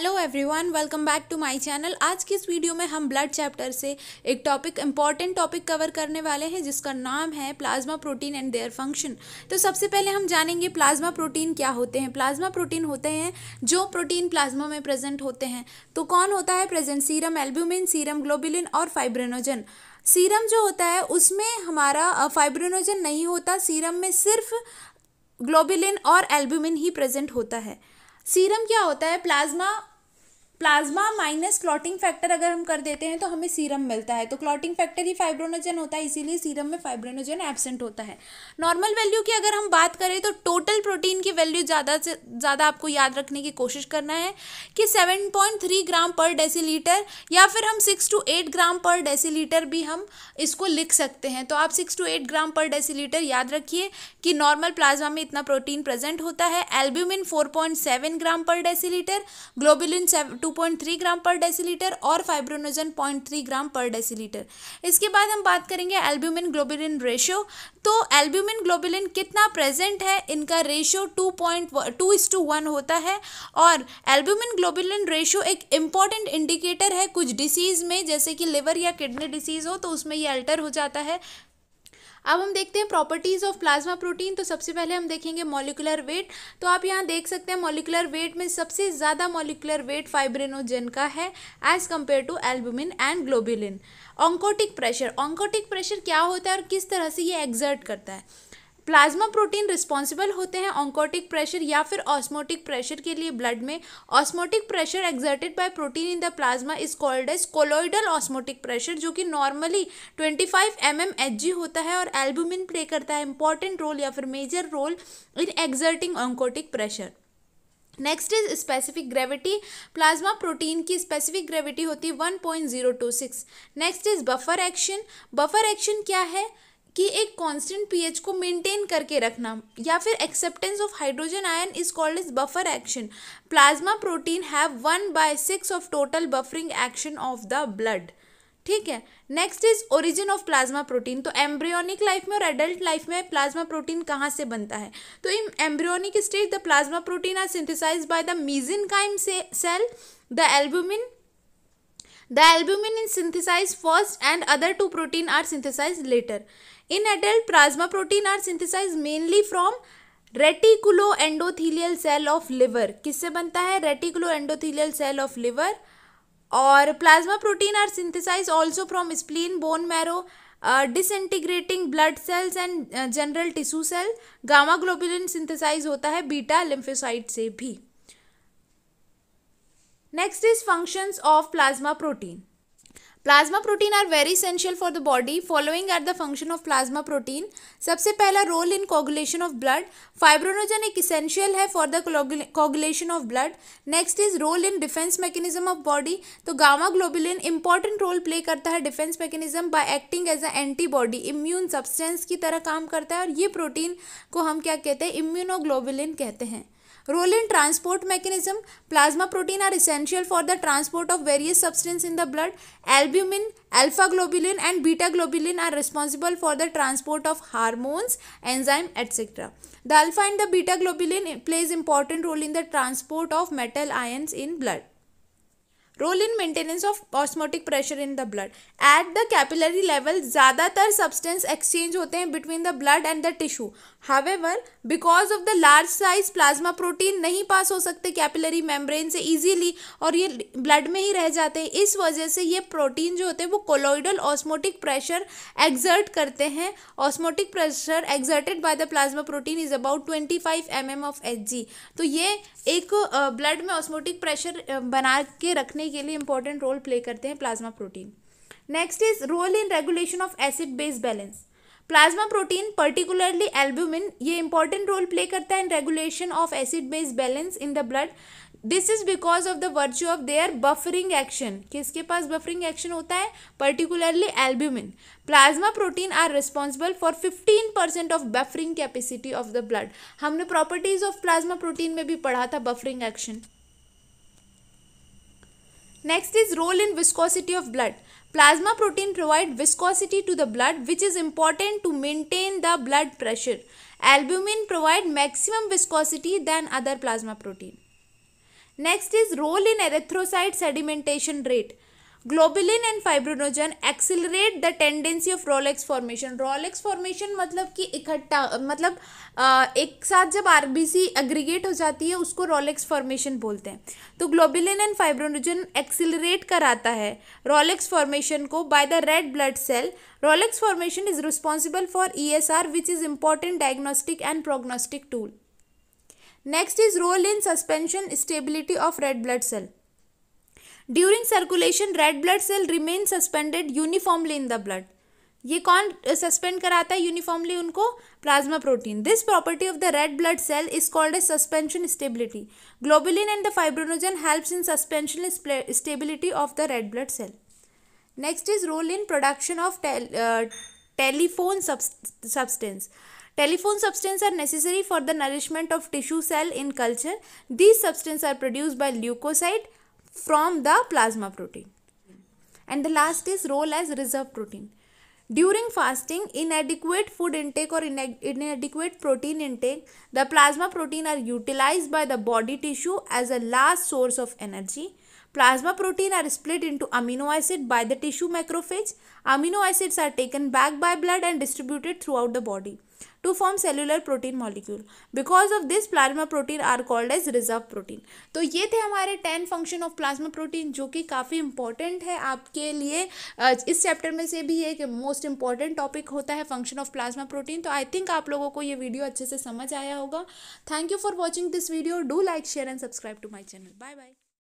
Hello everyone welcome back to my channel आज की इस वीडियो में हम ब्लड चैप्टर से एक टॉपिक इम्पॉर्टेंट टॉपिक कवर करने वाले हैं जिसका नाम है plasma protein and their function तो सबसे पहले हम जानेंगे प्लाज्मा प्रोटीन क्या होते हैं प्लाज्मा प्रोटीन होते हैं जो प्रोटीन प्लाज्मा में प्रेजेंट होते हैं तो कौन होता है present serum albumin serum globulin और फाइब्रेनोजन सीरम जो होता है उसमें हमारा फाइब्रेनोजन नहीं होता सीरम में सिर्फ ग्लोबिलिन और एल्ब्यूमिन ही प्रेजेंट होता है सीरम क्या होता है plasma plasma minus clotting factor अगर हम कर देते हैं तो हमें सीरम मिलता है तो क्लॉटिंग फैक्टर ही फाइब्रोनोजन होता है इसीलिए सीरम में फाइब्रोनोजन एबसेंट होता है नॉर्मल वैल्यू की अगर हम बात करें तो टोटल प्रोटीन की वैल्यू ज़्यादा से ज़्यादा आपको याद रखने की कोशिश करना है कि seven point three gram per litre या फिर हम six to eight gram per litre भी हम इसको लिख सकते हैं तो आप six to eight gram per litre याद रखिए कि नॉर्मल प्लाज्मा में इतना प्रोटीन प्रेजेंट होता है albumin four point seven gram per litre globulin to 2.3 ग्राम पर डेसीलीटर और फाइब्रोनोजन 0.3 ग्राम पर डेसीलीटर इसके बाद हम बात करेंगे एल्ब्यूमिन ग्लोबुलिन रेशियो तो एल्ब्यूमिन ग्लोबुलिन कितना प्रेजेंट है इनका ratio two point two is to one होता है और एल्ब्यूमिन ग्लोबुलिन रेशियो एक इम्पॉर्टेंट इंडिकेटर है कुछ डिसीज़ में जैसे कि लिवर या किडनी डिसीज़ हो तो उसमें ये अल्टर हो जाता है अब हम देखते हैं प्रॉपर्टीज़ ऑफ प्लाज्मा प्रोटीन तो सबसे पहले हम देखेंगे मोलिकुलर वेट तो आप यहाँ देख सकते हैं मोलिकुलर वेट में सबसे ज़्यादा मोलिकुलर वेट फाइब्रेनोजेन का है as compared to albumin and globulin oncotic pressure oncotic pressure क्या होता है और किस तरह से ये एग्जर्ट करता है प्लाज्मा प्रोटीन रिस्पॉन्सिबल होते हैं ऑन्कोटिक प्रेशर या फिर ऑस्मोटिक प्रेशर के लिए ब्लड में osmotic pressure exerted by protein in the plasma is called as colloidal osmotic pressure जो कि नॉर्मली 25 फाइव जी होता है और एल्बुमिन प्ले करता है इंपॉर्टेंट रोल या फिर major role in exerting oncotic pressure next is specific gravity plasma protein की स्पेसिफिक ग्रेविटी होती है one next is buffer action buffer action क्या है कि एक कांस्टेंट पीएच को मेंटेन करके रखना या फिर acceptance of hydrogen ion is called is buffer action plasma protein have one by six of total buffering action of the blood ठीक है next is origin of plasma protein तो embryonic life में और adult life में plasma protein कहाँ से बनता है तो in embryonic stage the plasma protein are synthesize by the mesenchyme cell the albumin the albumin in synthesize first and other two protein are synthesize later in adult plasma protein are synthesize mainly from reticulo endothelial cell of liver किससे बनता है reticulo endothelial cell of liver और plasma protein are synthesize also from spleen bone marrow disintegrating blood cells and general tissue cell gamma globulin synthesize होता है beta lymphocyte से भी next is functions of plasma protein plasma protein are very essential for the body following are the function of plasma protein सबसे पहला role in coagulation of blood fibrinogen एक essential है for the coagulation of blood next is role in defence mechanism of body तो gamma globulin important role play करता है defence mechanism by acting as a antibody immune substance की तरह काम करता है और ये प्रोटीन को हम क्या कहते हैं इम्यूनोग्लोबुलिन कहते हैं Role in transport mechanism. Plasma protein are essential for the transport of various substances in the blood. Albumin, alpha globulin and beta globulin are responsible for the transport of hormones, enzyme etc. The alpha and the beta globulin plays important role in the transport of metal ions in blood. Role in maintenance of osmotic pressure in the blood at the capillary level ज़्यादातर substance exchange होते हैं between the blood and the tissue however because of the large size plasma protein नहीं pass हो सकते capillary membrane से easily और ये blood में ही रह जाते हैं इस वजह से ये प्रोटीन जो होते हैं वो कोलोइडल ऑस्मोटिक प्रेशर एग्जर्ट करते हैं osmotic pressure exerted by the plasma protein is about twenty five M M of H G तो ये एक ब्लड में ऑस्मोटिक प्रेशर बना के रखने एसिडिटी के लिए इंपॉर्टेंट रोल प्ले करते हैं plasma protein next is role in regulation of acid base balance plasma protein particularly albumin ये इंपॉर्टेंट रोल प्ले करता है in regulation of acid base balance in the blood this is because of the virtue of their buffering action किसके पास buffering action होता है particularly albumin plasma protein are responsible for fifteen percent of buffering capacity of the blood हमने properties of plasma protein में भी पढ़ा था buffering action Next is role in viscosity of blood. Plasma protein provide viscosity to the blood which is important to maintain the blood pressure. Albumin provide maximum viscosity than other plasma protein. Next is role in erythrocyte sedimentation rate. Globulin and fibrinogen accelerate the tendency of rouleaux formation rouleaux formation मतलब कि इकट्ठा मतलब एक साथ जब RBC aggregate हो जाती है उसको रोलेक्स फॉर्मेशन बोलते हैं तो ग्लोबिलिन एंड फाइब्रोनोजन एक्सिलरेट कराता है रोलेक्स फॉर्मेशन को by the red blood cell rouleaux formation is responsible for E S R which is important diagnostic and prognostic tool next is role in suspension stability of red blood cell during circulation red blood cell remain suspended uniformly in the blood ये कौन suspend कराता है uniformly उनको plasma protein this property of the red blood cell is called a suspension stability globulin and the fibrinogen helps in suspension stability of the red blood cell next is role in production of trephone substance trephone substance are necessary for the nourishment of tissue cell in culture these substance are produce by leucocyte from the plasma protein. And the last is role as reserve protein. During fasting, inadequate food intake or inadequate protein intake, the plasma protein are utilized by the body tissue as a last source of energy. Plasma protein are split into amino acid by the tissue macrophage. Amino acids are taken back by blood and distributed throughout the body. To form cellular protein molecule because of this plasma protein are called as reserve protein तो ये थे हमारे ten function of plasma protein जो कि काफ़ी important है आपके लिए इस चैप्टर में से भी एक मोस्ट इंपॉर्टेंट टॉपिक होता है फंक्शन ऑफ प्लाज्मा प्रोटीन तो आई थिंक आप लोगों को ये वीडियो अच्छे से समझ आया होगा thank you for watching this video do like share and subscribe to my channel bye bye